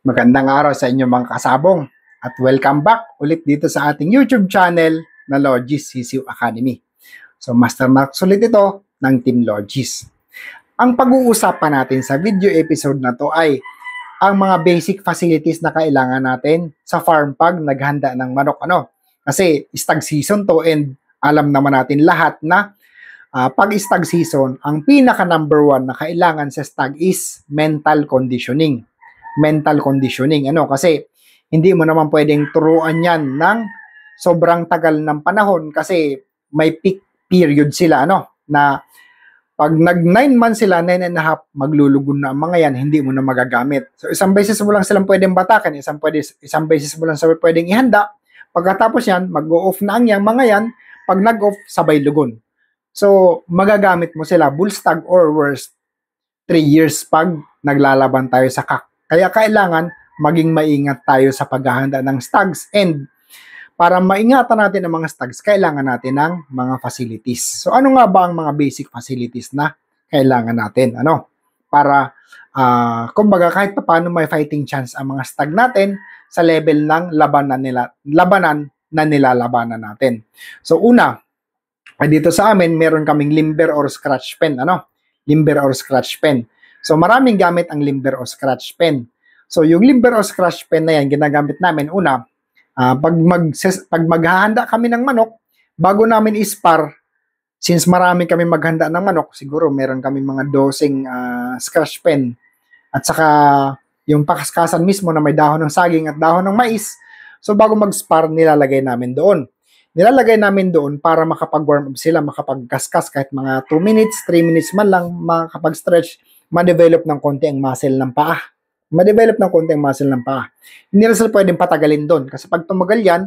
Magandang araw sa inyo mga kasabong at welcome back ulit dito sa ating YouTube channel na Logis CCU Academy. So mastermark ulit ito ng Team Logis. Ang pag-uusapan natin sa video episode na to ay ang mga basic facilities na kailangan natin sa farm pag naghanda ng manok. Ano? Kasi stag season to and alam naman natin lahat na uh, pag stag season, ang pinaka number one na kailangan sa stag is mental conditioning mental conditioning. Ano? Kasi hindi mo naman pwedeng turuan yan ng sobrang tagal ng panahon kasi may peak period sila ano na pag nag 9 months sila, 9 and a half, maglulugon na ang mga yan, hindi mo na magagamit. So isang beses mo lang silang pwedeng batakan, isang, pwede, isang beses mo lang sila pwedeng ihanda. Pagkatapos yan, mag-off na ang yan, mga yan, pag nag-off, sabay lugon. So magagamit mo sila, bullstag or worst, 3 years pag naglalaban tayo sa kak kaya kailangan maging maingat tayo sa paghahanda ng stags and para maingatan natin ang mga stags, kailangan natin ng mga facilities. So ano nga ba ang mga basic facilities na kailangan natin? Ano? Para uh, kumbaga kahit pa paano may fighting chance ang mga stag natin sa level ng labanan nila labanan na nilalabanan natin. So una, dito sa amin meron kaming limber or scratch pen, ano? Limber or scratch pen. So maraming gamit ang limber o scratch pen. So yung limber o scratch pen na yan, ginagamit namin una, uh, pag, mag, pag maghahanda kami ng manok, bago namin ispar, since marami kami maghanda ng manok, siguro meron kami mga dosing uh, scratch pen. At saka yung pakaskasan mismo na may dahon ng saging at dahon ng mais. So bago mag-spar, nilalagay namin doon. Nilalagay namin doon para makapag-warm up sila, makapagkaskas kahit mga 2 minutes, 3 minutes man lang, makapag-stretch ma-develop ng konti ang muscle ng paa. Ma-develop ng konti ang muscle ng paa. Hindi na sila pwedeng patagalin doon kasi pag tumagal yan,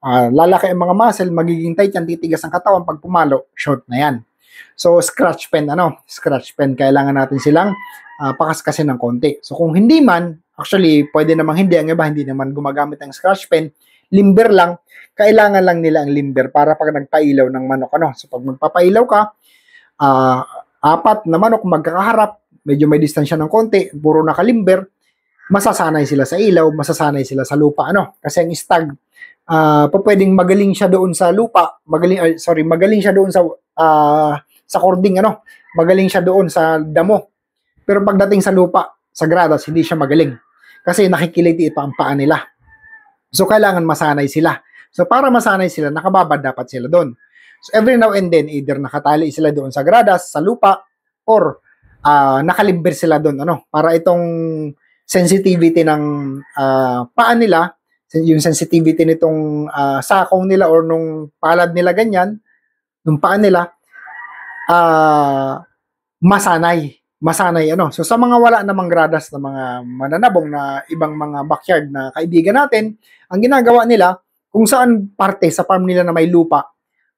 uh, lalaki ang mga muscle, magiging tight yan, titigas ang katawan. Pag pumalo, short na yan. So, scratch pen, ano? Scratch pen, kailangan natin silang uh, pakaskasin ng konti. So, kung hindi man, actually, pwede namang hindi. Ang iba, hindi naman gumagamit ng scratch pen. Limber lang. Kailangan lang nila ang limber para pag nagpailaw ng manok, ano? So, pag magpapailaw ka, uh, apat na manok magkakaharap, medyo may distansya ng konti, puro nakalimber, masasanay sila sa ilaw, masasanay sila sa lupa, ano? Kasi ang stag, uh, pwedeng magaling siya doon sa lupa, magaling, uh, sorry, magaling siya doon sa, uh, sa cording, ano? Magaling siya doon sa damo. Pero pagdating sa lupa, sa gradas, hindi siya magaling. Kasi nakikiliti pa ang paa nila. So, kailangan masanay sila. So, para masanay sila, nakababad dapat sila doon. So, every now and then, either nakatali sila doon sa gradas, sa lupa, or uh, nakalibre sila doon ano para itong sensitivity ng uh, paa nila yung sensitivity nitong uh, ah, sakaw nila or nung palad nila ganyan nung paa nila uh, masanay masanay ano so sa mga wala namang gradas na mga mananabong na ibang mga backyard na kaibigan natin ang ginagawa nila kung saan parte sa farm nila na may lupa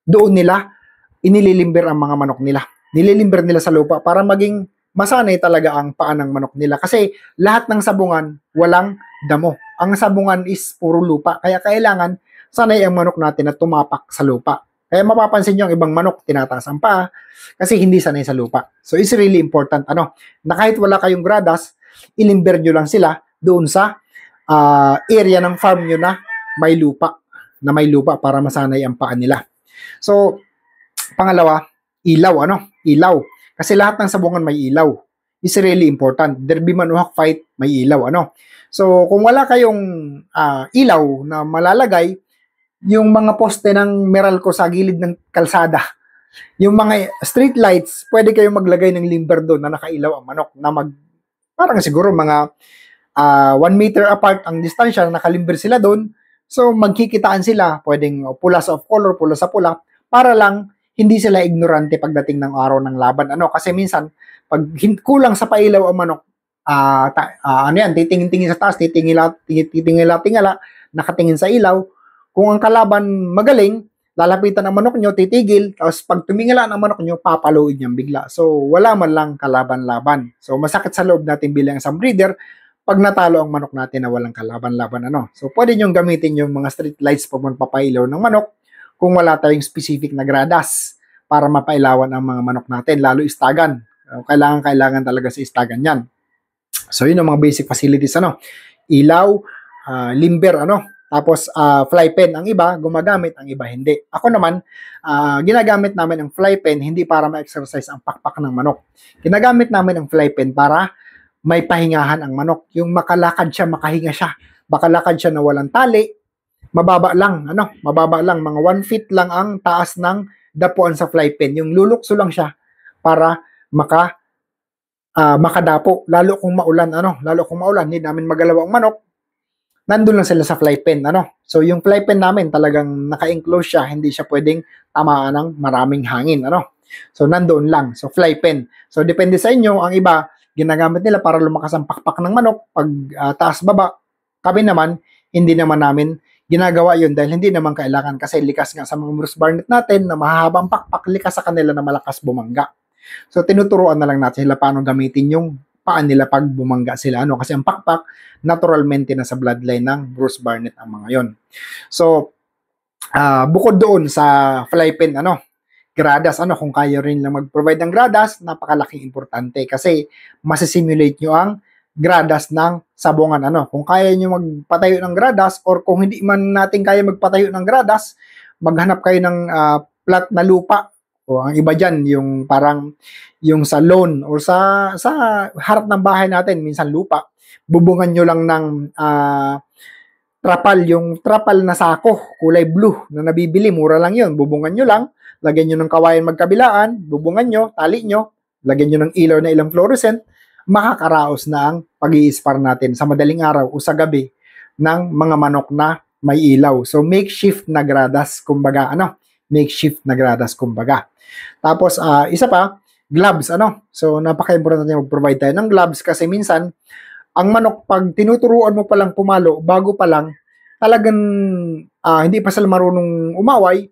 doon nila inililimber ang mga manok nila nililimber nila sa lupa para maging masanay talaga ang paa ng manok nila. Kasi lahat ng sabungan, walang damo. Ang sabungan is puro lupa. Kaya kailangan sanay ang manok natin na tumapak sa lupa. Kaya mapapansin nyo ang ibang manok, tinataas ang paa kasi hindi sanay sa lupa. So it's really important ano, na kahit wala kayong gradas, ilimber nyo lang sila doon sa uh, area ng farm nyo na may lupa, na may lupa para masanay ang paa nila. So, pangalawa, ilaw, ano? Ilaw. Kasi lahat ng sabungan may ilaw. It's really important. Derby manuhak fight, may ilaw. Ano? So, kung wala kayong uh, ilaw na malalagay, yung mga poste ng Meralco sa gilid ng kalsada, yung mga street lights, pwede kayong maglagay ng limber doon na nakailaw ang manok na mag, parang siguro mga 1 uh, ah, meter apart ang distansya, na nakalimber sila doon. So, magkikitaan sila, pwedeng oh, pula sa off color, pula sa pula, para lang hindi sila ignorante pagdating ng araw ng laban. Ano, kasi minsan, pag kulang sa pailaw ang manok, uh, uh, ano yan, titingin-tingin sa taas, titingin-tingin-tingala, titingin, nakatingin sa ilaw. Kung ang kalaban magaling, lalapitan ang manok nyo, titigil, tapos pag tumingala ng manok nyo, papaluin niyan bigla. So, wala man lang kalaban-laban. So, masakit sa loob natin bilang isang breeder, pag natalo ang manok natin na walang kalaban-laban ano. So pwede niyong gamitin yung mga street lights pag magpapailaw ng manok kung wala tayong specific na gradas para mapailawan ang mga manok natin, lalo istagan. Kailangan-kailangan uh, talaga sa istagan yan. So, yun ang mga basic facilities, ano? Ilaw, uh, limber, ano? Tapos, uh, fly pen. Ang iba, gumagamit. Ang iba, hindi. Ako naman, uh, ginagamit namin ang fly pen hindi para ma-exercise ang pakpak ng manok. Ginagamit namin ang fly pen para may pahingahan ang manok. Yung makalakad siya, makahinga siya. Makalakad siya na walang tali, mababa lang, ano, mababa lang, mga 1 feet lang ang taas ng dapuan sa fly pen. Yung lulukso lang siya para maka uh, makadapo. Lalo kung maulan, ano, lalo kung maulan, hindi namin magalaw ang manok, nandun lang sila sa fly pen, ano. So, yung fly pen namin talagang naka-enclose siya, hindi siya pwedeng tamaan ng maraming hangin, ano. So, nandun lang. So, fly pen. So, depende sa inyo. Ang iba, ginagamit nila para lumakas ang pakpak ng manok pag uh, taas-baba. Kami naman, hindi naman namin ginagawa yun dahil hindi naman kailangan kasi likas nga sa mga Bruce Barnett natin na mahahabang pakpak likas sa kanila na malakas bumangga. So tinuturuan na lang natin sila paano gamitin yung paan nila pag bumangga sila. Ano? Kasi ang pakpak, naturalmente na sa bloodline ng Bruce Barnett ang mga yon. So, uh, bukod doon sa flypen, ano, gradas, ano, kung kaya rin lang mag-provide ng gradas, napakalaking importante kasi masisimulate nyo ang gradas ng sabongan. Ano, kung kaya nyo magpatayo ng gradas or kung hindi man natin kaya magpatayo ng gradas, maghanap kayo ng uh, plat na lupa. O ang iba dyan, yung parang yung sa lawn or sa, sa harap ng bahay natin, minsan lupa. Bubungan nyo lang ng uh, trapal, yung trapal na sako, kulay blue na nabibili, mura lang yun. Bubungan nyo lang, lagyan nyo ng kawayan magkabilaan, bubungan nyo, tali nyo, lagyan nyo ng ilaw na ilang fluorescent, makakaraos na ang pag i natin sa madaling araw o sa gabi ng mga manok na may ilaw. So makeshift na gradas, kumbaga ano, makeshift na gradas kumbaga. Tapos uh, isa pa, gloves ano. So napaka-importante mag-provide tayo ng gloves kasi minsan ang manok pag tinuturuan mo pa lang pumalo bago pa lang talagang uh, hindi pa sila marunong umaway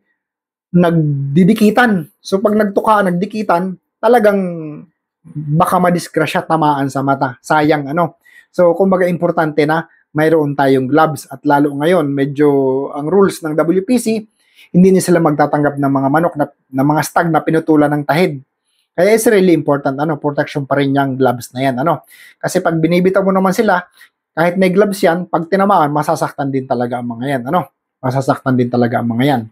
nagdidikitan. So pag nagtuka, nagdikitan, talagang baka madiskrasya tamaan sa mata. Sayang ano. So kumbaga importante na mayroon tayong gloves at lalo ngayon medyo ang rules ng WPC hindi na sila magtatanggap ng mga manok na, na mga stag na pinutulan ng tahid. Kaya it's really important ano protection pa rin yung gloves na yan ano. Kasi pag binibitaw mo naman sila kahit may gloves yan pag tinamaan masasaktan din talaga ang mga yan ano. Masasaktan din talaga ang mga yan.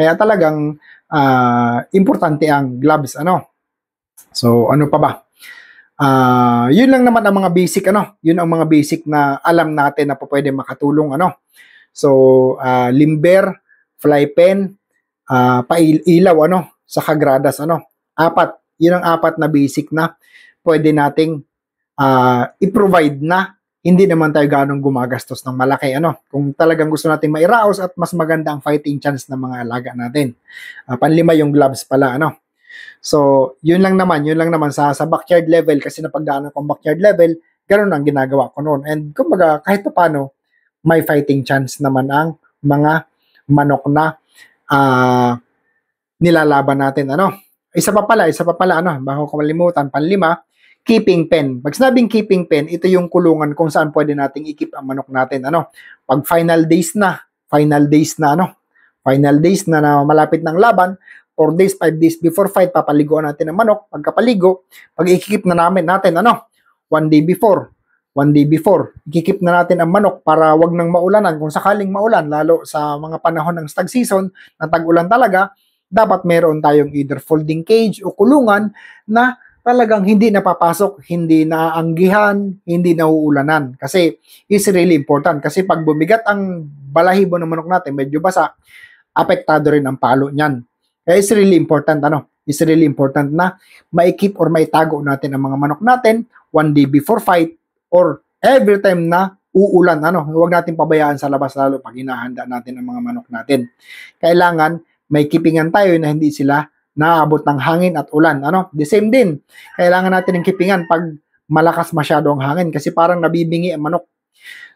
Kaya talagang uh, importante ang gloves ano So, ano pa ba? Uh, yun lang naman ang mga basic ano, yun ang mga basic na alam natin na pwede makatulong ano. So, uh, limber, flypen, pen, uh, pailaw ano, sa kagradas ano. Apat, yun ang apat na basic na pwede nating uh, i-provide na hindi naman tayo ganong gumagastos ng malaki ano kung talagang gusto natin mairaos at mas maganda ang fighting chance ng mga alaga natin. Uh, panlima yung gloves pala ano. So, yun lang naman, yun lang naman sa, sa backyard level kasi napagdaanan kong backyard level, ganun ang ginagawa ko noon. And kumbaga, kahit pa paano, may fighting chance naman ang mga manok na uh, nilalaban natin. Ano? Isa pa pala, isa pa pala, ano, bago ko malimutan, panlima, keeping pen. Pag sinabing keeping pen, ito yung kulungan kung saan pwede nating i-keep ang manok natin. Ano? Pag final days na, final days na, ano, final days na, na malapit ng laban, 4 days, 5 days before fight, papaliguan natin ng manok. Pagkapaligo, pag ikikip na namin natin, ano, 1 day before, 1 day before, ikikip na natin ang manok para wag nang maulanan. Kung sakaling maulan, lalo sa mga panahon ng stag season, na tag-ulan talaga, dapat meron tayong either folding cage o kulungan na talagang hindi napapasok, hindi naaanggihan, hindi nauulanan. Kasi is really important. Kasi pag bumigat ang balahibo ng manok natin, medyo basa, apektado rin ang palo niyan. Kaya it's really important, ano, it's really important na maikip or maitago natin ang mga manok natin one day before fight or every time na uulan, ano, huwag natin pabayaan sa labas lalo pag hinahanda natin ang mga manok natin. Kailangan may kipingan tayo na hindi sila naabot ng hangin at ulan. Ano? The same din. Kailangan natin ng kipingan pag malakas masyado ang hangin kasi parang nabibingi ang manok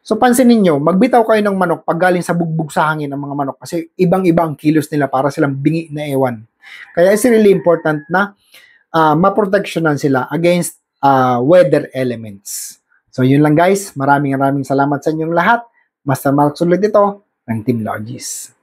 So pansinin niyo, magbitaw kayo ng manok pag galing sa bugbog sa hangin ng mga manok kasi ibang-ibang kilos nila para silang bingi na ewan. Kaya it's really important na uh, maproteksyonan sila against uh, weather elements. So yun lang guys, maraming maraming salamat sa inyong lahat. Master Mark Sulit ito ng Team Logis.